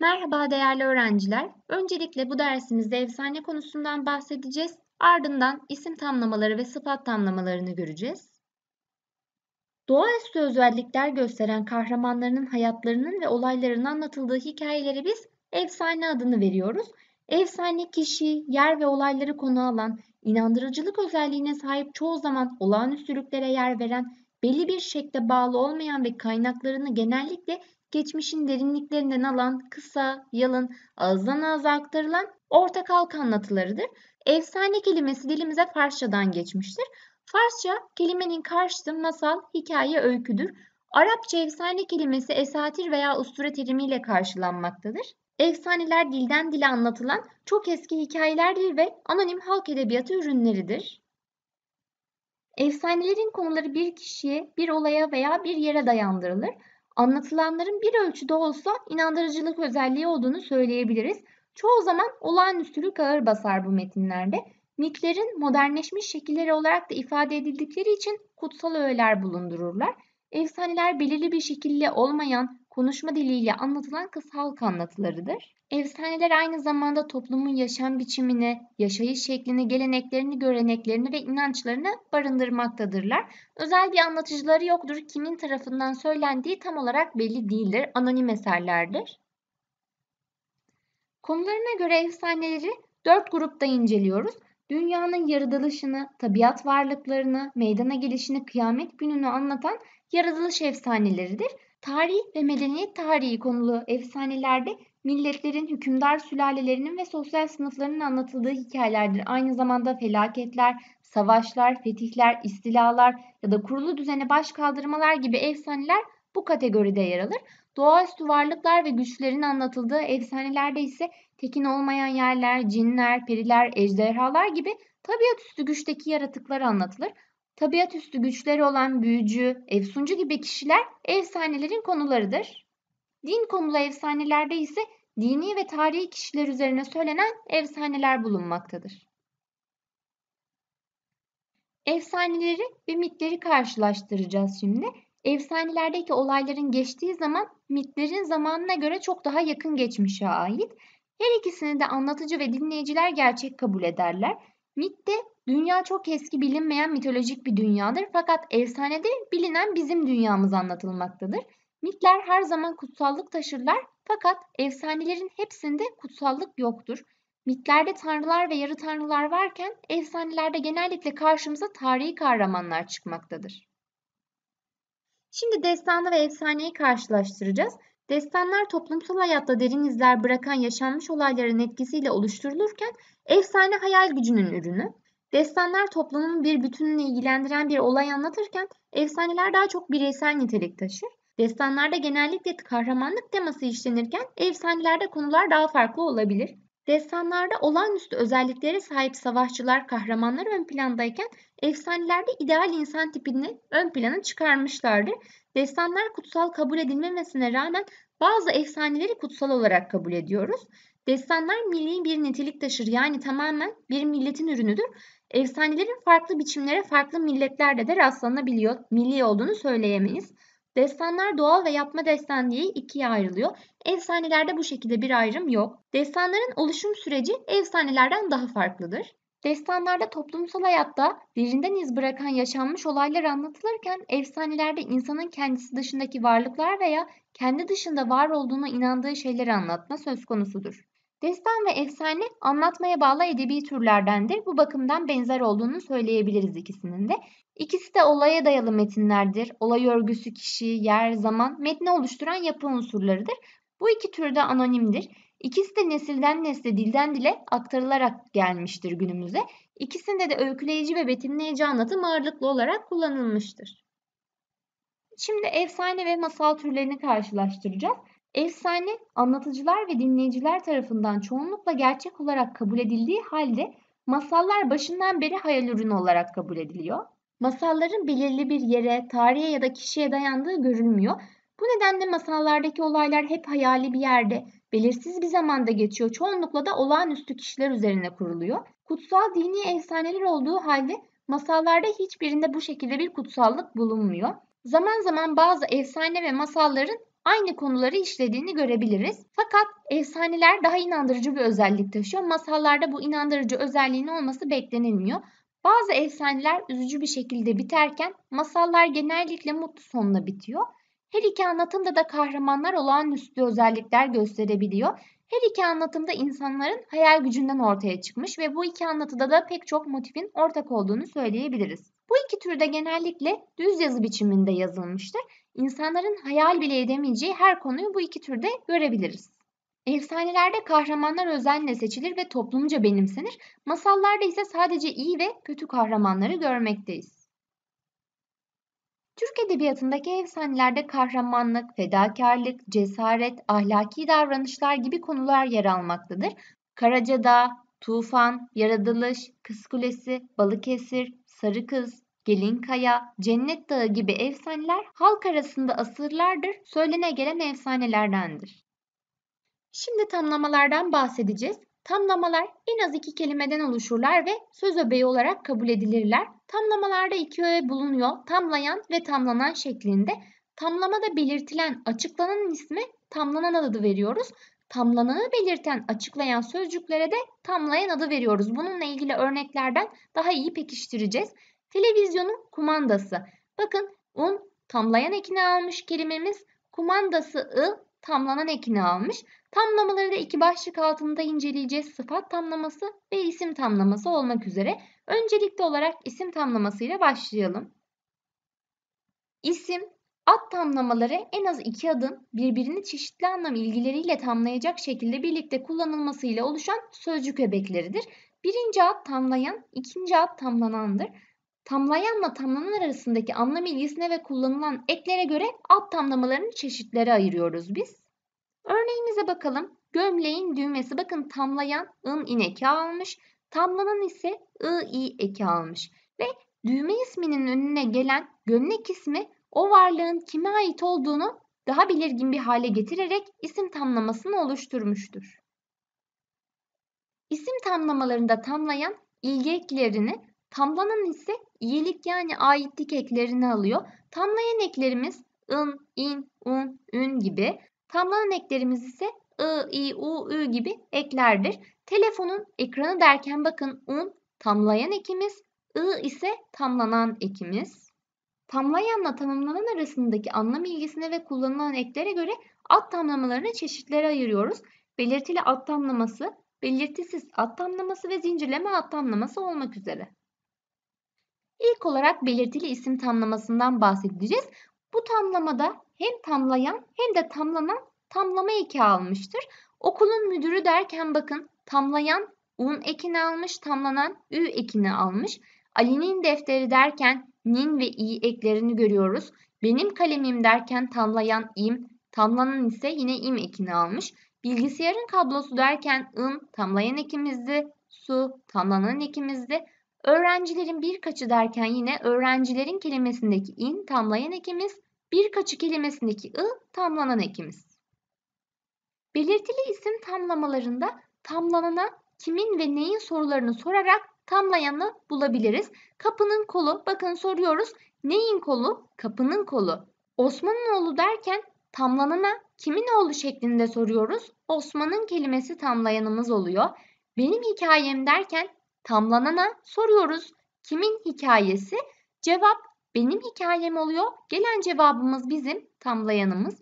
Merhaba değerli öğrenciler. Öncelikle bu dersimizde efsane konusundan bahsedeceğiz. Ardından isim tamlamaları ve sıfat tamlamalarını göreceğiz. Doğaüstü özellikler gösteren kahramanlarının hayatlarının ve olaylarının anlatıldığı hikayelere biz efsane adını veriyoruz. Efsane kişi, yer ve olayları konu alan, inandırıcılık özelliğine sahip çoğu zaman olağanüstülüklere yer veren, belli bir şekle bağlı olmayan ve kaynaklarını genellikle geçmişin derinliklerinden alan kısa, yalın, ağızdan ağza aktarılan ortak halk anlatılarıdır. Efsane kelimesi dilimize Farsçadan geçmiştir. Farsça kelimenin karşısı masal, hikaye, öyküdür. Arapça efsane kelimesi esatir veya usture terimiyle karşılanmaktadır. Efsaneler dilden dile anlatılan çok eski hikayelerdir ve anonim halk edebiyatı ürünleridir. Efsanelerin konuları bir kişiye, bir olaya veya bir yere dayandırılır anlatılanların bir ölçüde olsa inandırıcılık özelliği olduğunu söyleyebiliriz. Çoğu zaman olağanüstülük ağır basar bu metinlerde. Mitlerin modernleşmiş şekilleri olarak da ifade edildikleri için kutsal öğeler bulundururlar. Efsaneler belirli bir şekilde olmayan konuşma diliyle anlatılan kısa halk anlatılarıdır. Efsaneler aynı zamanda toplumun yaşam biçimini, yaşayış şeklini, geleneklerini, göreneklerini ve inançlarını barındırmaktadırlar. Özel bir anlatıcıları yoktur. Kimin tarafından söylendiği tam olarak belli değildir. Anonim eserlerdir. Konularına göre efsaneleri dört grupta inceliyoruz. Dünyanın yaratılışını, tabiat varlıklarını, meydana gelişini, kıyamet gününü anlatan yaratılış efsaneleridir. Tarih ve medeniyet tarihi konulu efsanelerde milletlerin, hükümdar sülalelerinin ve sosyal sınıflarının anlatıldığı hikayelerdir. Aynı zamanda felaketler, savaşlar, fetihler, istilalar ya da kurulu düzene baş kaldırmalar gibi efsaneler bu kategoride yer alır. Doğaüstü varlıklar ve güçlerin anlatıldığı efsanelerde ise tekin olmayan yerler, cinler, periler, ejderhalar gibi tabiat üstü güçteki yaratıklar anlatılır tabiat üstü güçleri olan büyücü, efsuncu gibi kişiler efsanelerin konularıdır. Din konulu efsanelerde ise dini ve tarihi kişiler üzerine söylenen efsaneler bulunmaktadır. Efsaneleri ve mitleri karşılaştıracağız şimdi. Efsanelerdeki olayların geçtiği zaman mitlerin zamanına göre çok daha yakın geçmişe ait. Her ikisini de anlatıcı ve dinleyiciler gerçek kabul ederler. Mit de Dünya çok eski bilinmeyen mitolojik bir dünyadır fakat efsanede bilinen bizim dünyamız anlatılmaktadır. Mitler her zaman kutsallık taşırlar fakat efsanelerin hepsinde kutsallık yoktur. Mitlerde tanrılar ve yarı tanrılar varken efsanelerde genellikle karşımıza tarihi kahramanlar çıkmaktadır. Şimdi destanı ve efsaneyi karşılaştıracağız. Destanlar toplumsal hayatta derin izler bırakan yaşanmış olayların etkisiyle oluşturulurken efsane hayal gücünün ürünü. Destanlar toplumun bir bütününü ilgilendiren bir olay anlatırken efsaneler daha çok bireysel nitelik taşır. Destanlarda genellikle kahramanlık teması işlenirken efsanelerde konular daha farklı olabilir. Destanlarda olağanüstü özelliklere sahip savaşçılar kahramanlar ön plandayken efsanelerde ideal insan tipini ön plana çıkarmışlardır. Destanlar kutsal kabul edilmemesine rağmen bazı efsaneleri kutsal olarak kabul ediyoruz. Destanlar milli bir nitelik taşır yani tamamen bir milletin ürünüdür Efsanelerin farklı biçimlere farklı milletlerde de rastlanabiliyor. Milli olduğunu söyleyemeyiz. Destanlar doğal ve yapma destan diye ikiye ayrılıyor. Efsanelerde bu şekilde bir ayrım yok. Destanların oluşum süreci efsanelerden daha farklıdır. Destanlarda toplumsal hayatta derinden iz bırakan yaşanmış olaylar anlatılırken efsanelerde insanın kendisi dışındaki varlıklar veya kendi dışında var olduğuna inandığı şeyleri anlatma söz konusudur. Destan ve efsane anlatmaya bağlı edebi türlerdendir. Bu bakımdan benzer olduğunu söyleyebiliriz ikisinin de. İkisi de olaya dayalı metinlerdir. Olay örgüsü kişi, yer, zaman, metni oluşturan yapı unsurlarıdır. Bu iki türde anonimdir. İkisi de nesilden nesle, dilden dile aktarılarak gelmiştir günümüze. İkisinde de öyküleyici ve betimleyici anlatım ağırlıklı olarak kullanılmıştır. Şimdi efsane ve masal türlerini karşılaştıracağız. Efsane anlatıcılar ve dinleyiciler tarafından çoğunlukla gerçek olarak kabul edildiği halde masallar başından beri hayal ürünü olarak kabul ediliyor. Masalların belirli bir yere, tarihe ya da kişiye dayandığı görülmüyor. Bu nedenle masallardaki olaylar hep hayali bir yerde, belirsiz bir zamanda geçiyor. Çoğunlukla da olağanüstü kişiler üzerine kuruluyor. Kutsal dini efsaneler olduğu halde masallarda hiçbirinde bu şekilde bir kutsallık bulunmuyor. Zaman zaman bazı efsane ve masalların aynı konuları işlediğini görebiliriz. Fakat efsaneler daha inandırıcı bir özellik taşıyor. Masallarda bu inandırıcı özelliğin olması beklenilmiyor. Bazı efsaneler üzücü bir şekilde biterken masallar genellikle mutlu sonla bitiyor. Her iki anlatımda da kahramanlar olağanüstü özellikler gösterebiliyor. Her iki anlatımda insanların hayal gücünden ortaya çıkmış ve bu iki anlatıda da pek çok motifin ortak olduğunu söyleyebiliriz. Bu iki türde genellikle düz yazı biçiminde yazılmıştır. İnsanların hayal bile edemeyeceği her konuyu bu iki türde görebiliriz. Efsanelerde kahramanlar özenle seçilir ve toplumca benimsenir. Masallarda ise sadece iyi ve kötü kahramanları görmekteyiz. Türk edebiyatındaki efsanelerde kahramanlık, fedakarlık, cesaret, ahlaki davranışlar gibi konular yer almaktadır. Karacadağ, Tufan, Yaradılış, Kız Kulesi, Balıkesir, Sarı Kız, Gelinkaya, Cennet Dağı gibi efsaneler halk arasında asırlardır söylene gelen efsanelerdendir. Şimdi tamlamalardan bahsedeceğiz. Tamlamalar en az iki kelimeden oluşurlar ve söz öbeği olarak kabul edilirler. Tamlamalarda iki öğe bulunuyor. Tamlayan ve tamlanan şeklinde. Tamlamada belirtilen, açıklanan isme tamlanan adı veriyoruz. Tamlananı belirten, açıklayan sözcüklere de tamlayan adı veriyoruz. Bununla ilgili örneklerden daha iyi pekiştireceğiz. Televizyonun kumandası. Bakın un tamlayan ekini almış kelimemiz. Kumandası ı tamlanan ekini almış. Tamlamaları da iki başlık altında inceleyeceğiz. Sıfat tamlaması ve isim tamlaması olmak üzere. Öncelikli olarak isim tamlamasıyla başlayalım. İsim, ad tamlamaları en az iki adın birbirini çeşitli anlam ilgileriyle tamlayacak şekilde birlikte kullanılmasıyla oluşan sözcük öbekleridir. Birinci ad tamlayan, ikinci ad tamlanandır tamlayanla tamlanan arasındaki anlam ilgisine ve kullanılan eklere göre alt tamlamaların çeşitleri ayırıyoruz biz. Örneğimize bakalım. Gömleğin düğmesi bakın tamlayan ın in eki almış. Tamlanan ise ı i eki almış. Ve düğme isminin önüne gelen gömlek ismi o varlığın kime ait olduğunu daha belirgin bir hale getirerek isim tamlamasını oluşturmuştur. İsim tamlamalarında tamlayan ilgi eklerini, tamlanan ise iyilik yani aitlik eklerini alıyor. Tamlayan eklerimiz ın, in, un, ün gibi. Tamlanan eklerimiz ise ı, i, u, ü gibi eklerdir. Telefonun ekranı derken bakın un tamlayan ekimiz, ı ise tamlanan ekimiz. Tamlayanla tamamlanan arasındaki anlam ilgisine ve kullanılan eklere göre ad tamlamalarını çeşitlere ayırıyoruz. Belirtili ad tamlaması, belirtisiz ad tamlaması ve zincirleme ad tamlaması olmak üzere. İlk olarak belirtili isim tamlamasından bahsedeceğiz. Bu tamlamada hem tamlayan hem de tamlanan tamlama eki almıştır. Okulun müdürü derken bakın tamlayan un ekini almış, tamlanan ü ekini almış. Ali'nin defteri derken nin ve i eklerini görüyoruz. Benim kalemim derken tamlayan im, tamlanan ise yine im ekini almış. Bilgisayarın kablosu derken ın tamlayan ekimizdi, su tamlanan ekimizdi. Öğrencilerin birkaçı derken yine öğrencilerin kelimesindeki in tamlayan ekimiz, birkaçı kelimesindeki ı tamlanan ekimiz. Belirtili isim tamlamalarında tamlanana kimin ve neyin sorularını sorarak tamlayanı bulabiliriz. Kapının kolu bakın soruyoruz. Neyin kolu? Kapının kolu. Osman'ın oğlu derken tamlanana kimin oğlu şeklinde soruyoruz. Osman'ın kelimesi tamlayanımız oluyor. Benim hikayem derken Tamlanana soruyoruz. Kimin hikayesi? Cevap benim hikayem oluyor. Gelen cevabımız bizim tamlayanımız.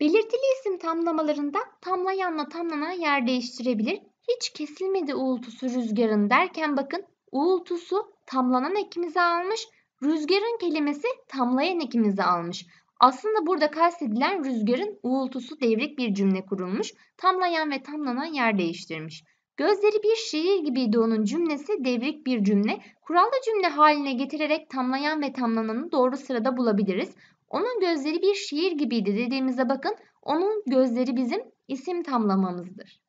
Belirtili isim tamlamalarında tamlayanla tamlanan yer değiştirebilir. Hiç kesilmedi uğultusu rüzgarın derken bakın uğultusu tamlanan ekimizi almış. Rüzgarın kelimesi tamlayan ekimizi almış. Aslında burada kastedilen rüzgarın uğultusu devrik bir cümle kurulmuş. Tamlayan ve tamlanan yer değiştirmiş. Gözleri bir şiir gibiydi onun cümlesi devrik bir cümle. Kurallı cümle haline getirerek tamlayan ve tamlananı doğru sırada bulabiliriz. Onun gözleri bir şiir gibiydi dediğimize bakın. Onun gözleri bizim isim tamlamamızdır.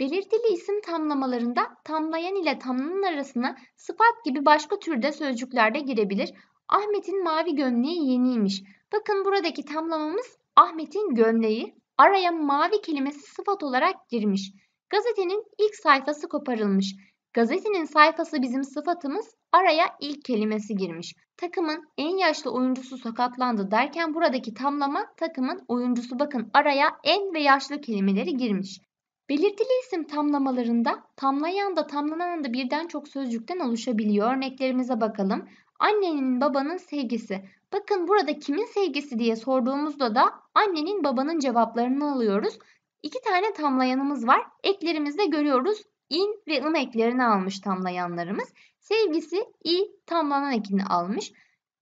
Belirtili isim tamlamalarında tamlayan ile tamlanan arasına sıfat gibi başka türde sözcükler de girebilir. Ahmet'in mavi gömleği yeniymiş. Bakın buradaki tamlamamız Ahmet'in gömleği araya mavi kelimesi sıfat olarak girmiş. Gazetenin ilk sayfası koparılmış. Gazetenin sayfası bizim sıfatımız, araya ilk kelimesi girmiş. Takımın en yaşlı oyuncusu sakatlandı derken buradaki tamlama takımın oyuncusu bakın araya en ve yaşlı kelimeleri girmiş. Belirtili isim tamlamalarında tamlayan da tamlanan da birden çok sözcükten oluşabiliyor. Örneklerimize bakalım. Annenin babanın sevgisi. Bakın burada kimin sevgisi diye sorduğumuzda da annenin babanın cevaplarını alıyoruz. İki tane tamlayanımız var. Eklerimizde görüyoruz. İn ve ın eklerini almış tamlayanlarımız. Sevgisi i tamlanan ekini almış.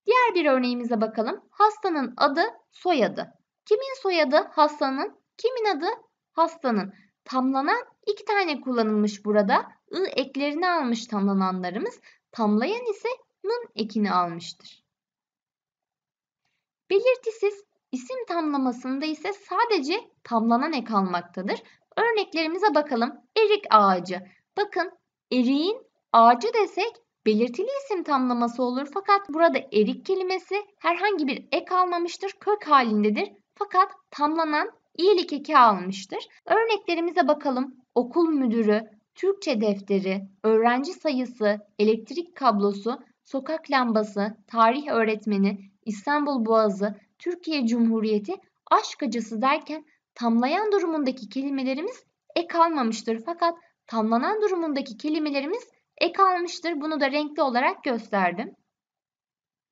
Diğer bir örneğimize bakalım. Hastanın adı soyadı. Kimin soyadı hastanın? Kimin adı hastanın? Tamlanan iki tane kullanılmış burada. I eklerini almış tamlananlarımız. Tamlayan ise nın ekini almıştır. Belirtisiz İsim tamlamasında ise sadece tamlanan ek almaktadır. Örneklerimize bakalım. Erik ağacı. Bakın eriğin ağacı desek belirtili isim tamlaması olur fakat burada erik kelimesi herhangi bir ek almamıştır, kök halindedir. Fakat tamlanan iyilik eki almıştır. Örneklerimize bakalım. Okul müdürü, Türkçe defteri, öğrenci sayısı, elektrik kablosu, sokak lambası, tarih öğretmeni, İstanbul Boğazı, Türkiye Cumhuriyeti aşk acısı derken tamlayan durumundaki kelimelerimiz ek almamıştır. Fakat tamlanan durumundaki kelimelerimiz ek almıştır. Bunu da renkli olarak gösterdim.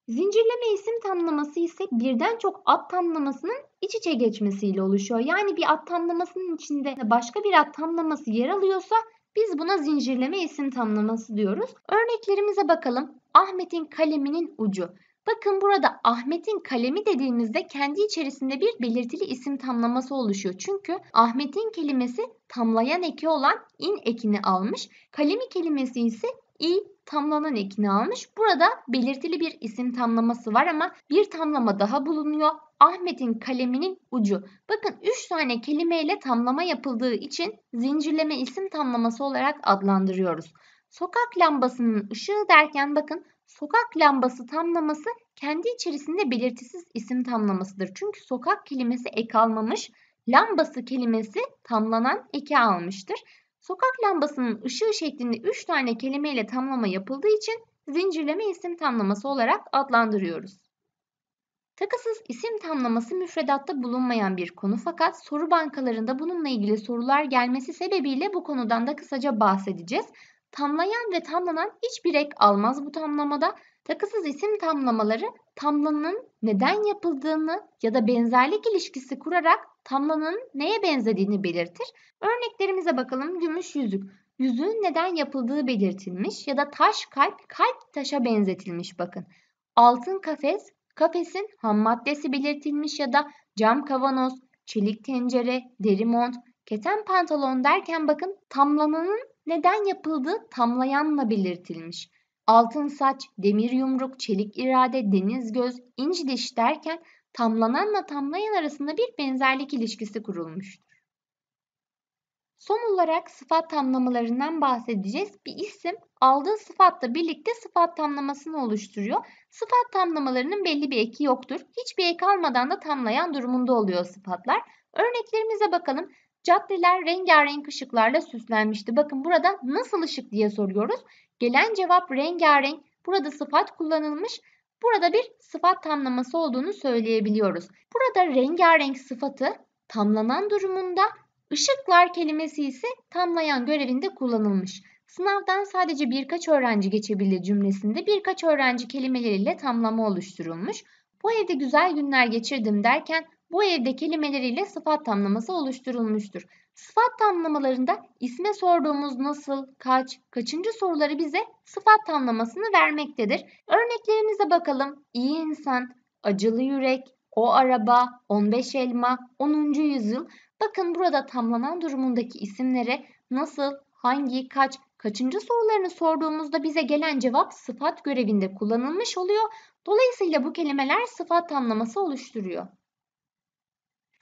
Zincirleme isim tamlaması ise birden çok ad tamlamasının iç içe geçmesiyle oluşuyor. Yani bir ad tamlamasının içinde başka bir ad tamlaması yer alıyorsa biz buna zincirleme isim tamlaması diyoruz. Örneklerimize bakalım. Ahmet'in kaleminin ucu. Bakın burada Ahmet'in kalemi dediğimizde kendi içerisinde bir belirtili isim tamlaması oluşuyor. Çünkü Ahmet'in kelimesi tamlayan eki olan in ekini almış. Kalemi kelimesi ise i tamlanan ekini almış. Burada belirtili bir isim tamlaması var ama bir tamlama daha bulunuyor. Ahmet'in kaleminin ucu. Bakın 3 tane kelimeyle tamlama yapıldığı için zincirleme isim tamlaması olarak adlandırıyoruz. Sokak lambasının ışığı derken bakın Sokak lambası tamlaması kendi içerisinde belirtisiz isim tamlamasıdır. Çünkü sokak kelimesi ek almamış, lambası kelimesi tamlanan eki almıştır. Sokak lambasının ışığı şeklinde 3 tane kelimeyle tamlama yapıldığı için zincirleme isim tamlaması olarak adlandırıyoruz. Takasız isim tamlaması müfredatta bulunmayan bir konu fakat soru bankalarında bununla ilgili sorular gelmesi sebebiyle bu konudan da kısaca bahsedeceğiz. Tamlayan ve tamlanan hiçbir ek almaz bu tamlamada. Takısız isim tamlamaları tamlanın neden yapıldığını ya da benzerlik ilişkisi kurarak tamlanın neye benzediğini belirtir. Örneklerimize bakalım. Gümüş yüzük. Yüzüğün neden yapıldığı belirtilmiş ya da taş kalp, kalp taşa benzetilmiş bakın. Altın kafes, kafesin ham maddesi belirtilmiş ya da cam kavanoz, çelik tencere, deri mont, keten pantolon derken bakın tamlananın neden yapıldığı tamlayanla belirtilmiş. Altın saç, demir yumruk, çelik irade, deniz göz, inci diş derken tamlananla tamlayan arasında bir benzerlik ilişkisi kurulmuştur. Son olarak sıfat tamlamalarından bahsedeceğiz. Bir isim aldığı sıfatla birlikte sıfat tamlamasını oluşturuyor. Sıfat tamlamalarının belli bir eki yoktur. Hiçbir ek almadan da tamlayan durumunda oluyor sıfatlar. Örneklerimize bakalım. Caddeler rengarenk ışıklarla süslenmişti. Bakın burada nasıl ışık diye soruyoruz. Gelen cevap rengarenk. Burada sıfat kullanılmış. Burada bir sıfat tamlaması olduğunu söyleyebiliyoruz. Burada rengarenk sıfatı tamlanan durumunda ışıklar kelimesi ise tamlayan görevinde kullanılmış. Sınavdan sadece birkaç öğrenci geçebilir cümlesinde birkaç öğrenci kelimeleriyle tamlama oluşturulmuş. Bu evde güzel günler geçirdim derken bu evde kelimeleriyle sıfat tamlaması oluşturulmuştur. Sıfat tamlamalarında isme sorduğumuz nasıl, kaç, kaçıncı soruları bize sıfat tamlamasını vermektedir. Örneklerimize bakalım. İyi insan, acılı yürek, o araba, 15 elma, 10. yüzyıl. Bakın burada tamlanan durumundaki isimlere nasıl, hangi, kaç, kaçıncı sorularını sorduğumuzda bize gelen cevap sıfat görevinde kullanılmış oluyor. Dolayısıyla bu kelimeler sıfat tamlaması oluşturuyor.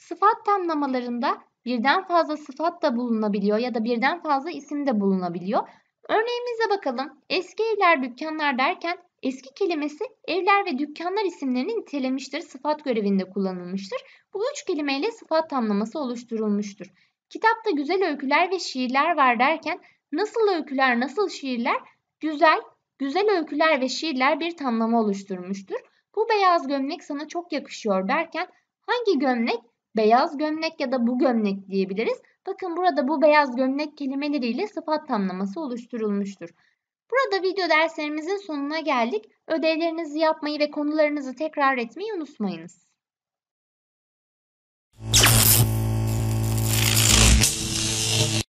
Sıfat tamlamalarında birden fazla sıfat da bulunabiliyor ya da birden fazla isim de bulunabiliyor. Örneğimize bakalım. Eski evler dükkanlar derken eski kelimesi evler ve dükkanlar isimlerini nitelemiştir. Sıfat görevinde kullanılmıştır. Bu üç kelimeyle sıfat tamlaması oluşturulmuştur. Kitapta güzel öyküler ve şiirler var derken nasıl öyküler, nasıl şiirler? Güzel, güzel öyküler ve şiirler bir tamlama oluşturmuştur. Bu beyaz gömlek sana çok yakışıyor derken hangi gömlek beyaz gömlek ya da bu gömlek diyebiliriz. Bakın burada bu beyaz gömlek kelimeleriyle sıfat tamlaması oluşturulmuştur. Burada video derslerimizin sonuna geldik. Ödevlerinizi yapmayı ve konularınızı tekrar etmeyi unutmayınız.